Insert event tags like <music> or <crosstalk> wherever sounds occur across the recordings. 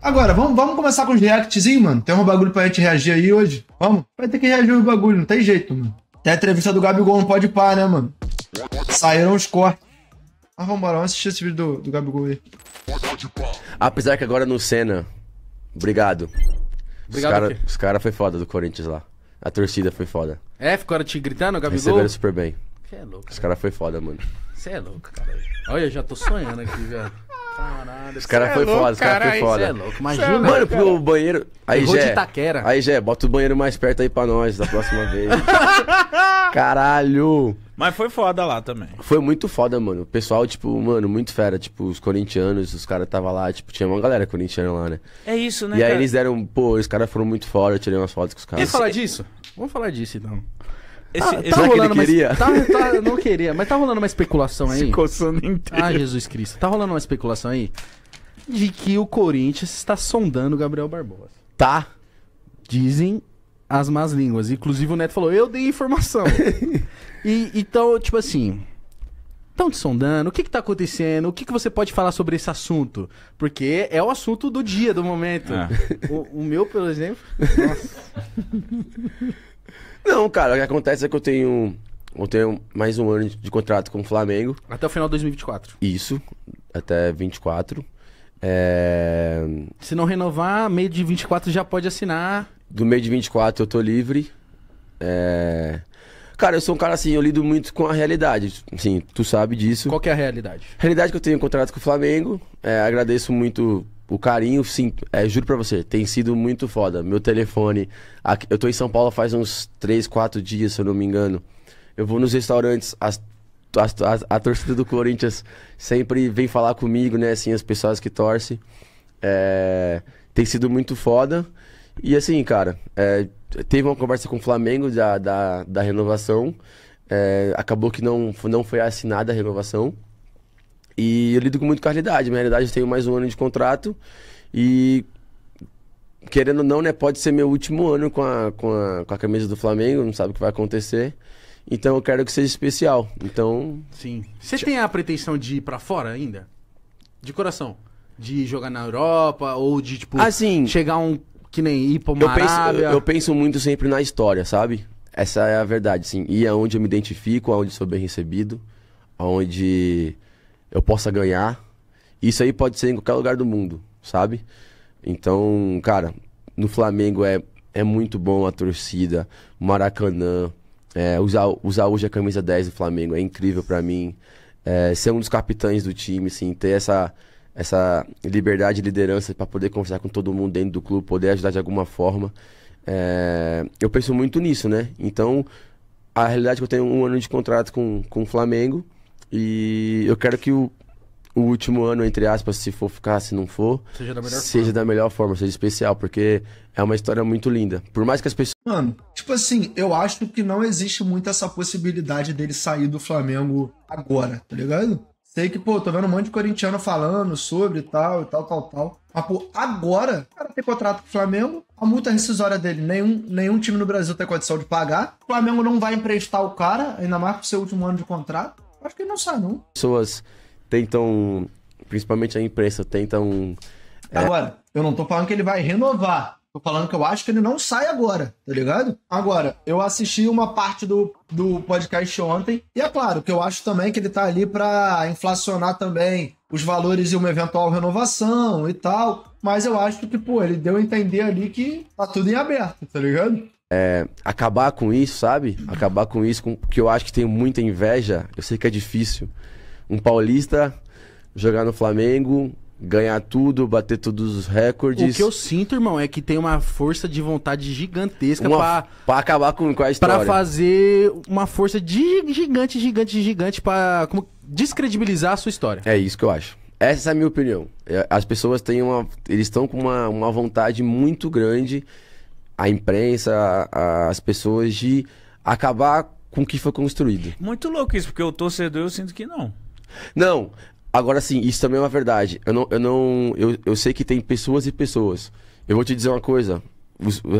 Agora, vamos, vamos começar com os reactzinhos, mano. Tem um bagulho pra gente reagir aí hoje? Vamos? Vai ter que reagir o bagulho, não tem jeito, mano. Tem a entrevista do Gabigol, não pode Par, né, mano? Saíram os cortes. Mas vamos embora, vamos assistir esse vídeo do, do Gabigol aí. Apesar que agora no Senna. Obrigado. Obrigado. Os caras cara foi foda do Corinthians lá. A torcida foi foda. É, ficaram te gritando, Gabigol? Receberam super bem. Você é louco. Os caras foi foda, mano. Você é louco, cara. Olha, eu já tô sonhando aqui, velho. Caralho, Os caras é foi louco, foda, foi foda. É louco, imagina. É mano, cara. pro banheiro. Aí, Jé. Aí, Jé, bota o banheiro mais perto aí pra nós da próxima vez. <laughs> Caralho. Mas foi foda lá também. Foi muito foda, mano. O pessoal, tipo, mano, muito fera. Tipo, os corintianos, os caras tava lá, tipo, tinha uma galera corintiana lá, né? É isso, né? E aí eles deram, pô, os caras foram muito fora, eu tirei umas fotos com os caras. Quer falar disso? Vamos falar disso então. Ah, esse, tá, tá rolando que queria? Mas, tá, tá, não queria, mas tá rolando uma especulação aí. Se coçando inteiro. Ah, Jesus Cristo. Tá rolando uma especulação aí de que o Corinthians está sondando o Gabriel Barbosa. Tá. Dizem as más línguas. Inclusive o Neto falou, eu dei informação. <laughs> e, então, tipo assim, estão te sondando, o que está acontecendo, o que, que você pode falar sobre esse assunto? Porque é o assunto do dia, do momento. É. O, o, meu, por exemplo. <laughs> Nossa. Não, cara, o que acontece é que eu tenho. Eu tenho mais um ano de contrato com o Flamengo. Até o final de 2024. Isso, até 24. É... Se não renovar, meio de 24 já pode assinar. Do meio de 24 eu tô livre. É... Cara, eu sou um cara assim, eu lido muito com a realidade. Sim, tu sabe disso. Qual que é a realidade? A realidade é que eu tenho um contrato com o Flamengo. É, agradeço muito o carinho, sim, é, juro pra você, tem sido muito foda. Meu telefone. Aqui, eu tô em São Paulo faz uns 3, 4 dias, se eu não me engano. Eu vou nos restaurantes, as, as, a, a, torcida do Corinthians sempre vem falar comigo, né? Assim, as pessoas que torcem. É, tem sido muito foda. E assim, cara, é, teve uma conversa com o Flamengo da, da, da renovação. É, acabou que não, não foi assinada a renovação. E eu lido com muito qualidade. Na realidade, eu tenho mais um ano de contrato. E querendo ou não, né? Pode ser meu último ano com a, com a, com a camisa do Flamengo, não sabe o que vai acontecer. Então eu quero que seja especial. Então. Sim. Você tem a pretensão de ir para fora ainda? De coração? De jogar na Europa ou de, tipo, assim, chegar um. Que nem ir pra uma eu penso, eu, eu penso muito sempre na história, sabe? Essa é a verdade, sim. E aonde eu me identifico, aonde sou bem recebido, aonde eu possa ganhar. Isso aí pode ser em qualquer lugar do mundo, sabe? Então, cara, no Flamengo é, é muito bom a torcida, Maracanã, é, usar, usar hoje a camisa 10 do Flamengo é incrível para mim. É, ser um dos capitães do time, sim ter essa, essa liberdade e liderança para poder conversar com todo mundo dentro do clube, poder ajudar de alguma forma. É, eu penso muito nisso, né? Então, a realidade é que eu tenho um ano de contrato com, com o Flamengo. E eu quero que o, o último ano, entre aspas, se for ficar, se não for, seja da melhor, seja forma. Da melhor forma, seja especial, porque é uma história muito linda. Por mais que as pessoas. Mano, tipo assim, eu acho que não existe muito essa possibilidade dele sair do Flamengo agora, tá ligado? Sei que, pô, tô vendo um monte de corintiano falando sobre tal e tal, tal, tal. Mas, pô, agora, o cara tem contrato com o Flamengo, a multa rescisória dele, nenhum, nenhum time no Brasil tem condição de pagar. O Flamengo não vai emprestar o cara, ainda mais pro seu último ano de contrato. Acho que não sai, não. Pessoas tentam, principalmente a imprensa, tentam. É... Agora, eu não tô falando que ele vai renovar. Tô falando que eu acho que ele não sai agora, tá ligado? Agora, eu assisti uma parte do, do podcast ontem, e é claro que eu acho também que ele tá ali pra inflacionar também os valores e uma eventual renovação e tal. Mas eu acho que, pô, ele deu a entender ali que tá tudo em aberto, tá ligado? é, acabar com isso, sabe? Acabar com isso, com, porque eu acho que tem muita inveja. Eu sei que é difícil. Um paulista jogar no Flamengo, ganhar tudo, bater todos os recordes. O que eu sinto, irmão, é que tem uma força de vontade gigantesca uma, pra, pra acabar com, com a história. Pra fazer uma força de gigante, gigante, gigante pra como, descredibilizar a sua história. É isso que eu acho. Essa é a minha opinião. É, as pessoas têm uma. Eles estão com uma, uma vontade muito grande a imprensa, a, as pessoas de acabar com o que foi construído. Muito louco isso, porque o torcedor eu sinto que não. Não, agora sim, isso também é uma verdade. Eu não, eu não, eu, eu sei que tem pessoas e pessoas. Eu vou te dizer uma coisa,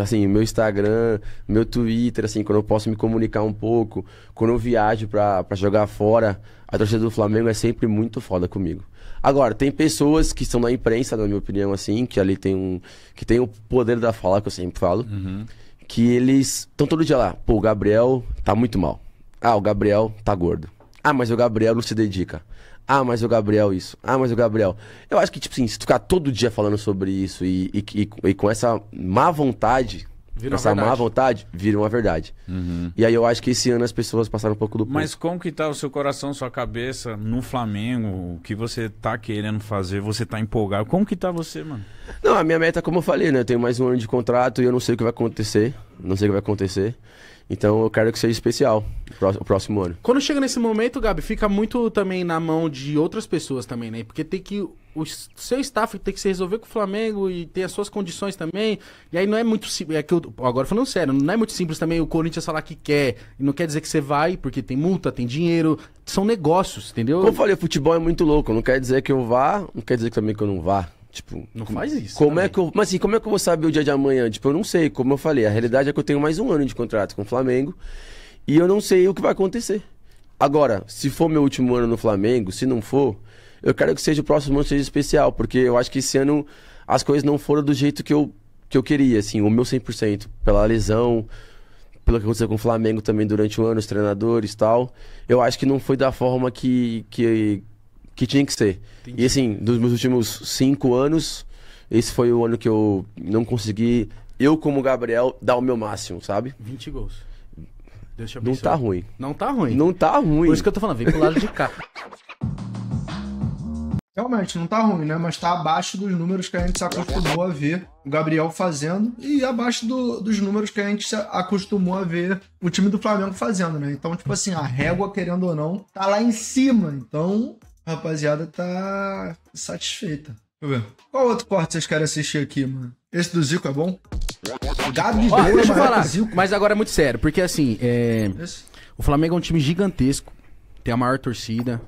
assim, meu Instagram, meu Twitter, assim, quando eu posso me comunicar um pouco, quando eu viajo para pra jogar fora, a torcida do Flamengo é sempre muito foda comigo. Agora, tem pessoas que são da imprensa, na minha opinião, assim, que ali tem um. que tem o poder da fala, que eu sempre falo. Uhum. Que eles estão todo dia lá. Pô, o Gabriel tá muito mal. Ah, o Gabriel tá gordo. Ah, mas o Gabriel não se dedica. Ah, mas o Gabriel isso. Ah, mas o Gabriel. Eu acho que, tipo assim, se tu ficar todo dia falando sobre isso e, e, e, e com essa má vontade Vira essa má vontade vira uma verdade. Uhum. E aí eu acho que esse ano as pessoas passaram um pouco do ponto. Mas como que tá o seu coração, sua cabeça no Flamengo? O que você tá querendo fazer? Você tá empolgado? Como que tá você, mano? Não, a minha meta, como eu falei, né? Eu tenho mais um ano de contrato e eu não sei o que vai acontecer. Não sei o que vai acontecer. Então eu quero que seja especial o próximo ano. Quando chega nesse momento, Gabi, fica muito também na mão de outras pessoas também, né? Porque tem que o seu staff tem que se resolver com o Flamengo e ter as suas condições também. E aí não é muito simples. É que eu, agora falando sério, não é muito simples também o Corinthians falar que quer. E não quer dizer que você vai, porque tem multa, tem dinheiro. São negócios, entendeu? Como eu falei, futebol é muito louco. Não quer dizer que eu vá, não quer dizer também que eu não vá. Tipo, não faz isso. Como é que eu, mas assim, como é que eu vou saber o dia de amanhã? Tipo, eu não sei. Como eu falei, a realidade é que eu tenho mais um ano de contrato com o Flamengo e eu não sei o que vai acontecer. Agora, se for meu último ano no Flamengo, se não for, eu quero que seja o próximo ano seja especial, porque eu acho que esse ano as coisas não foram do jeito que eu, que eu queria, assim, o meu 100%, pela lesão, pelo que aconteceu com o Flamengo também durante o ano, os treinadores e tal. Eu acho que não foi da forma que, que, que tinha que ser. Entendi. E assim, dos meus últimos cinco anos, esse foi o ano que eu não consegui, eu como Gabriel, dar o meu máximo, sabe? 20 gols. Deus te abençoe. Não tá ruim. Não tá ruim. Não tá ruim. Por isso que eu tô falando, vem pro lado de cá. <laughs> Realmente, não tá ruim, né? Mas tá abaixo dos números que a gente se acostumou a ver o Gabriel fazendo e abaixo do, dos números que a gente se acostumou a ver o time do Flamengo fazendo, né? Então, tipo assim, a régua, querendo ou não, tá lá em cima. Então, a rapaziada tá satisfeita. Deixa eu ver. Qual outro corte vocês querem assistir aqui, mano? Esse do Zico é bom? Gado de deixa eu é falar, Zico. mas agora é muito sério, porque assim, é... o Flamengo é um time gigantesco, tem a maior torcida,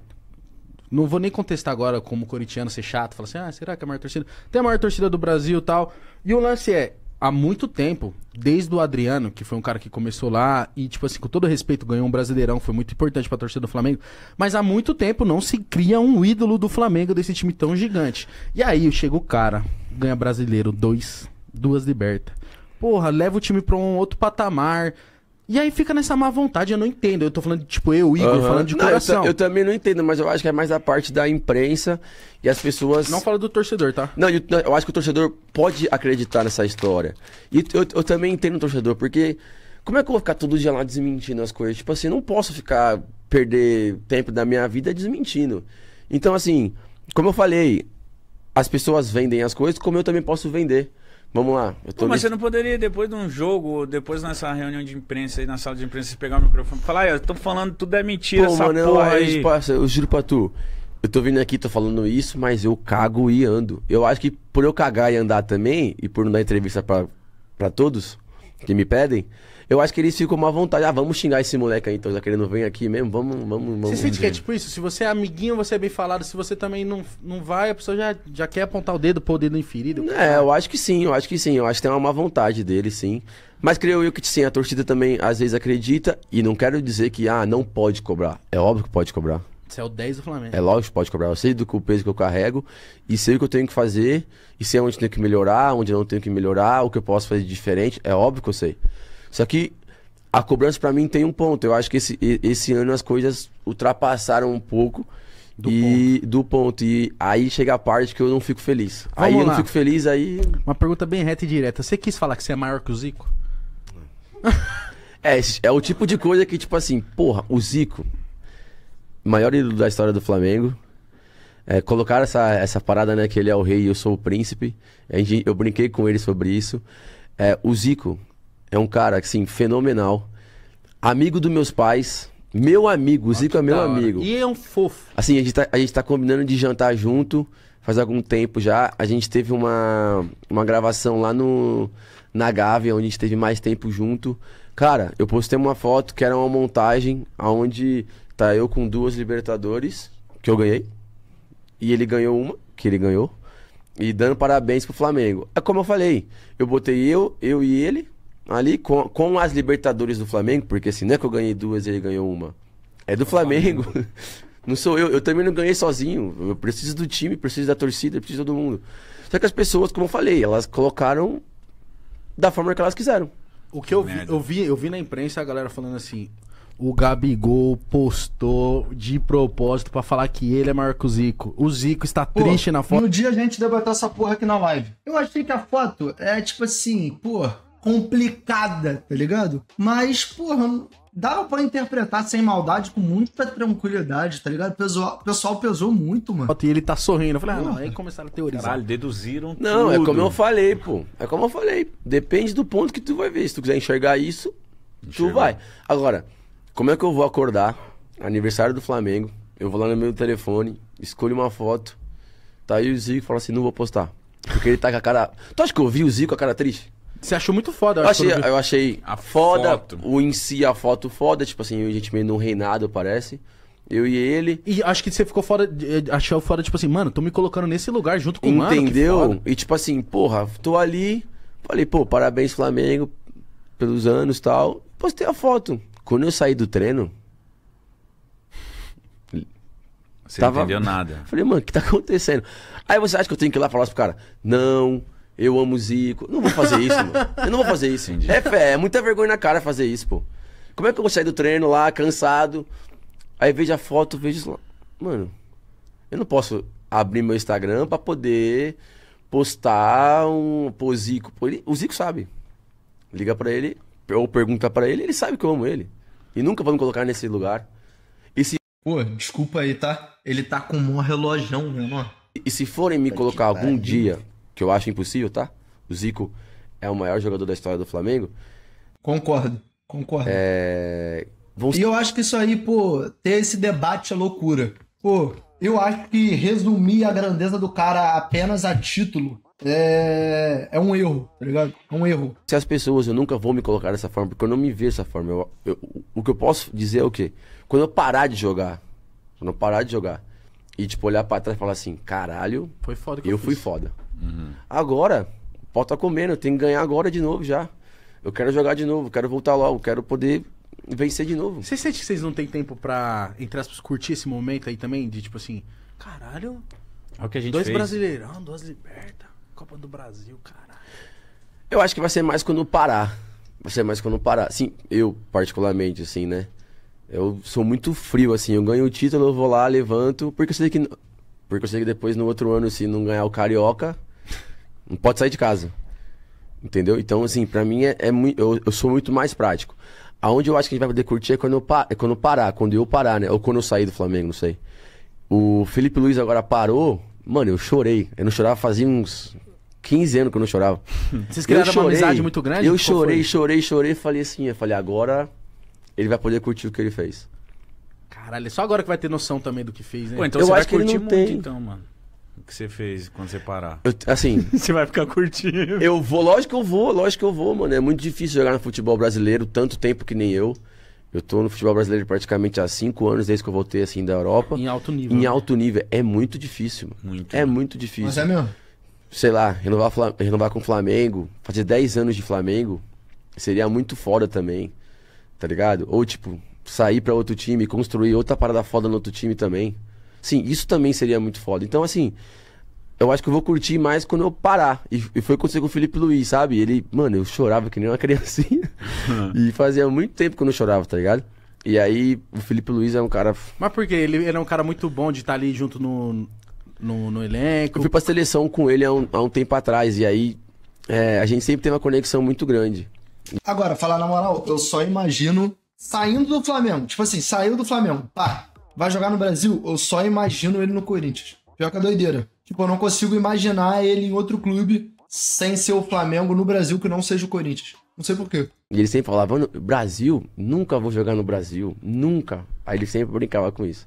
não vou nem contestar agora como corintiano ser chato, falar assim, ah, será que é a maior torcida? Tem a maior torcida do Brasil e tal. E o lance é, há muito tempo, desde o Adriano, que foi um cara que começou lá e, tipo assim, com todo respeito, ganhou um brasileirão, foi muito importante pra torcida do Flamengo, mas há muito tempo não se cria um ídolo do Flamengo desse time tão gigante. E aí chega o cara, ganha brasileiro, dois, duas libertas. Porra, leva o time pra um outro patamar. E aí fica nessa má vontade, eu não entendo. Eu tô falando, tipo, eu, Igor, uhum. falando de não, coração. Eu, eu, também não entendo, mas eu acho que é mais a parte da imprensa e as pessoas. Não fala do torcedor, tá? Não, eu, eu acho que o torcedor pode acreditar nessa história. E eu, eu também entendo o torcedor, porque como é que eu vou ficar todo dia lá desmentindo as coisas? Tipo assim, não posso ficar, perder tempo da minha vida desmentindo. Então, assim, como eu falei, as pessoas vendem as coisas, como eu também posso vender. Vamos lá. Eu tô Pô, mas você não poderia, depois de um jogo, depois nessa reunião de imprensa aí, na sala de imprensa, pegar o microfone e falar, ah, eu tô falando tudo é mentira, Pô, essa mano, porra não, é aí. Passa, eu juro pra tu. Eu tô vindo aqui, tô falando isso, mas eu cago e ando. Eu acho que por eu cagar e andar também, e por não dar entrevista pra, pra todos que me pedem, eu acho que eles ficam uma vontade. Ah, vamos xingar esse moleque aí, então, já tá que ele não vem aqui mesmo, vamos, vamos, vamos. Você sente que é tipo isso? Se você é amiguinho, você é bem falado. Se você também não, não vai, a pessoa já, já quer apontar o dedo, pôr o dedo inferido. É, eu acho que sim, eu acho que sim. Eu acho que tem uma má vontade dele, sim. Mas creio eu que sim, a torcida também às vezes acredita. E não quero dizer que, ah, não pode cobrar. É óbvio que pode cobrar. Você é o 10 do Flamengo. É lógico, pode cobrar. Eu sei do que o peso que eu carrego e sei o que eu tenho que fazer e sei onde tenho que melhorar, onde não tenho que melhorar, o que eu posso fazer diferente. É óbvio que eu sei. Só que a cobrança para mim tem um ponto. Eu acho que esse, esse ano as coisas ultrapassaram um pouco do e ponto. do ponto. E aí chega a parte que eu não fico feliz. Vamos aí eu não fico feliz, aí. Uma pergunta bem reta e direta. Você quis falar que você é maior que o Zico? é, é o tipo de coisa que, tipo assim, porra, o Zico, maior ídolo da história do Flamengo. É, colocaram essa, essa parada, né? Que ele é o rei e eu sou o príncipe. Eu brinquei com ele sobre isso. É, o Zico, é um cara, assim, fenomenal. Amigo dos meus pais. Meu amigo, o Zico é meu amigo. E é um fofo. Assim, a gente, tá, a gente tá combinando de jantar junto faz algum tempo já. A gente teve uma, uma gravação lá no, na Gávea, onde a gente teve mais tempo junto. Cara, eu postei uma foto que era uma montagem onde tá eu com duas Libertadores, que eu ganhei. E ele ganhou uma, que ele ganhou. E dando parabéns pro Flamengo. É como eu falei, eu botei eu, eu e ele ali com, com as Libertadores do Flamengo, porque assim, não é que eu ganhei duas e ele ganhou uma. É do Flamengo. Flamengo. <laughs> Não sou eu, eu também não ganhei sozinho. Eu preciso do time, preciso da torcida, preciso de todo mundo. Só que as pessoas, como eu falei, elas colocaram da forma que elas quiseram. O que, eu vi, eu vi, eu vi na imprensa a galera falando assim: o Gabigol postou de propósito para falar que ele é Marco Zico. O Zico está pô, triste na foto. No dia a gente debater essa porra aqui na live. Eu achei que a foto é tipo assim, pô, complicada, tá ligado? Mas, porra, dava para interpretar sem maldade, com muita tranquilidade, tá ligado? O pessoal, o pessoal pesou muito, mano. E ele tá sorrindo. Eu falei, ah, não, aí começaram a teorizar. Caralho, deduziram Não, é como eu falei, pô. É como eu falei. Depende do ponto que tu vai ver. Se tu quiser enxergar isso, Enxerga. tu vai. Agora, como é que eu vou acordar? Aniversário do Flamengo. Eu vou lá no meu telefone, escolho uma foto. Tá aí o Zico fala assim, não vou postar. Porque ele tá com a cara. Tu acha que eu vi o Zico com a cara triste? Você achou muito foda, eu, eu achei. Eu achei a foda, foto. o em si, a foto foda, tipo assim, a gente meio num reinado, parece. Eu e ele. E acho que você ficou fora. Eh, achou fora, tipo assim, mano, tô me colocando nesse lugar junto com o mano. Entendeu? E tipo assim, porra, tô ali. Falei, pô, parabéns, Flamengo, pelos anos e tal. Postei a foto. Quando eu saí do treino. Você tava... não entendeu nada. <laughs> Falei, mano, o que tá acontecendo? Aí você acha que eu tenho que ir lá falar pro cara? Não. Não eu amo Zico. Não vou fazer isso, mano. Eu não vou fazer isso. É é muita vergonha na cara fazer isso, pô. Como é que eu vou sair do treino lá, cansado? Aí vejo a foto, vejo. Mano, eu não posso abrir meu Instagram pra poder postar um. Pô, Zico. Pô, ele... O Zico sabe. Liga pra ele, ou pergunta pra ele, ele sabe que eu amo ele. E nunca vou me colocar nesse lugar. E se... Pô, desculpa aí, tá? Ele tá com um relógio relojão, menor. E se forem me colocar algum dia que eu acho impossível, tá? O Zico é o maior jogador da história do Flamengo. Concordo, concordo. É... Vamos... E eu acho que isso aí, pô, ter esse debate é loucura. Pô, eu acho que resumir a grandeza do cara apenas a título é, é um erro, tá ligado? É um erro. Se as pessoas, eu nunca vou me colocar dessa forma, porque eu não me vejo dessa forma. Eu, eu, o que eu posso dizer é o quê? Quando eu parar de jogar, quando eu parar de jogar, e tipo, olhar pra trás e falar assim, caralho, foi foda eu, eu fui foda. Uhum. Agora, pode estar tá comendo, né? eu tenho que ganhar agora de novo já. Eu quero jogar de novo, quero voltar logo quero poder vencer de novo. Você sente que vocês não têm tempo pra, entre aspas, curtir esse momento aí também? De tipo assim, caralho. É o que a gente dois fez. brasileirão, duas libertas, Copa do Brasil, caralho. Eu acho que vai ser mais quando parar. Vai ser mais quando parar. Sim, eu, particularmente, assim, né? Eu sou muito frio, assim. Eu ganho o título, eu vou lá, levanto, porque eu sei que. Porque eu sei que depois, no outro ano, se não ganhar o Carioca, não pode sair de casa. Entendeu? Então, assim, pra mim é, é muito. Eu, eu, sou muito mais prático. Aonde eu acho que a gente vai poder curtir é quando, eu é quando eu parar, quando eu parar, né? Ou quando eu sair do Flamengo, não sei. O Felipe Luiz agora parou. Mano, eu chorei. Eu não chorava fazia uns 15 anos que eu não chorava. <laughs> Vocês criaram eu chorei, uma amizade muito grande? Eu chorei, chorei, chorei, falei assim, eu falei, agora ele vai poder curtir o que ele fez. Caralho, é só agora que vai ter noção também do que fez, né? Pô, então eu você acho vai que curtir ele não muito, tem. então, mano que você fez quando você parar? Eu, assim. <laughs> você vai ficar curtindo. Eu vou, lógico que eu vou, lógico que eu vou, mano. É muito difícil jogar no futebol brasileiro tanto tempo que nem eu. Eu tô no futebol brasileiro praticamente há cinco anos, desde que eu voltei assim da Europa. Em alto nível. Em né? alto nível. É muito difícil, mano. Muito. É muito difícil. Mas é meu. Sei lá, renovar, renovar com o Flamengo, fazer 10 anos de Flamengo, seria muito foda também. Tá ligado? Ou, tipo, sair para outro time, construir outra parada foda no outro time também. Sim, isso também seria muito foda. Então, assim, eu acho que eu vou curtir mais quando eu parar. E, e foi acontecer com o Felipe Luiz, sabe? Ele, mano, eu chorava que nem uma <laughs> criancinha. Hum. e fazia muito tempo que eu não chorava, tá ligado? E aí, o Felipe Luiz é um cara. Mas por quê? Ele, ele é um cara muito bom de estar tá ali junto no, no, no elenco. Eu fui pra seleção com ele há um, há um tempo atrás. E aí, é, a gente sempre tem uma conexão muito grande. Agora, falar na moral, eu só imagino saindo do Flamengo. Tipo assim, saiu do Flamengo, pá, vai jogar no Brasil, eu só imagino ele no Corinthians. Pior que a doideira. Tipo, eu não consigo imaginar ele em outro clube sem ser o Flamengo no Brasil que não seja o Corinthians. Não sei porquê. E ele sempre falava, Brasil, nunca vou jogar no Brasil, nunca. Aí ele sempre brincava com isso.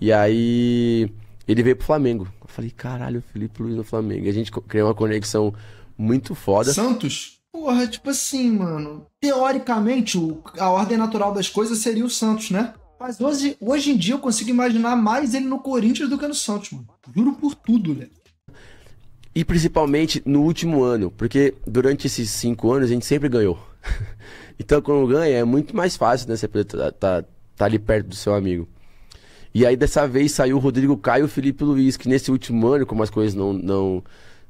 E aí ele veio pro Flamengo. Eu falei, caralho, Felipe Luiz no Flamengo. E a gente criou uma conexão muito foda. Santos? Porra, tipo assim, mano. Teoricamente, a ordem natural das coisas seria o Santos, né? Mas hoje, hoje em dia eu consigo imaginar mais ele no Corinthians do que no Santos, mano. Juro por tudo, velho. E principalmente no último ano, porque durante esses cinco anos a gente sempre ganhou. <laughs> então quando ganha é muito mais fácil, né? Você tá, tá, tá ali perto do seu amigo. E aí dessa vez saiu o Rodrigo Caio e o Felipe Luiz, que nesse último ano, como as coisas não, não,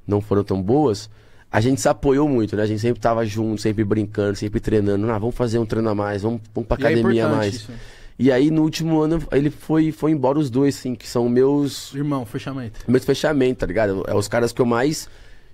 não foram tão boas, a gente se apoiou muito, né? A gente sempre tava junto, sempre brincando, sempre treinando. Ah, vamos fazer um treino a mais, vamos, vamos pra é academia é a mais. Isso. Né? E aí, no último ano, ele foi, foi embora os dois, assim, que são meus. Irmão, fechamento. Meus fechamentos, tá ligado? É os caras que eu mais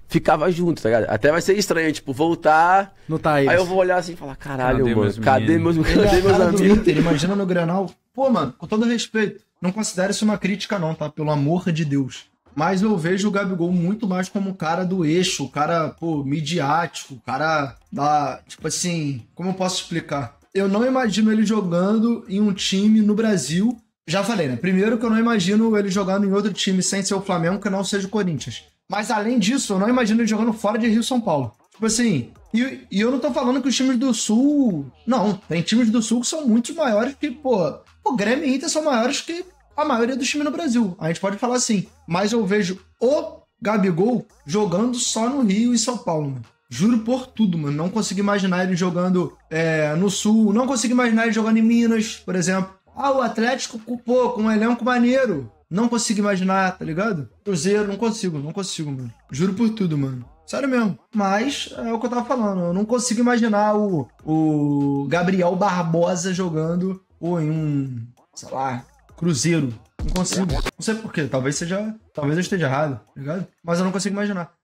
ficava junto, tá ligado? Até vai ser estranho, tipo, voltar. Não tá aí. Aí eu vou olhar assim e falar, caralho, cadê mano, meus cadê meus, cadê meus, cadê meus amigos? Inter, <laughs> imagina no Granal. Pô, mano, com todo respeito, não considero isso uma crítica, não, tá? Pelo amor de Deus. Mas eu vejo o Gabigol muito mais como o cara do eixo, o cara, pô, midiático, o cara da. Tipo assim, como eu posso explicar? eu não imagino ele jogando em um time no Brasil. Já falei, né? Primeiro que eu não imagino ele jogando em outro time sem ser o Flamengo, que não seja o Corinthians. Mas além disso, eu não imagino ele jogando fora de Rio São Paulo. Tipo assim, e, e, eu não tô falando que os times do Sul. Não, tem times do Sul que são muito maiores que, pô. O Grêmio e Inter são maiores que a maioria dos times no Brasil. A gente pode falar assim. Mas eu vejo o Gabigol jogando só no Rio e São Paulo, Né? Juro por tudo, mano. Não consigo imaginar ele jogando é, no Sul. Não consigo imaginar ele jogando em Minas, por exemplo. Ah, o Atlético, pô, com um elenco maneiro. Não consigo imaginar, tá ligado? Cruzeiro, não consigo, não consigo, mano. Juro por tudo, mano. Sério mesmo. Mas é o que eu tava falando. Eu não consigo imaginar o, o Gabriel Barbosa jogando ou em um, sei lá, Cruzeiro. Não consigo. Não sei porquê. Talvez seja. Talvez eu esteja errado, tá ligado? Mas eu não consigo imaginar.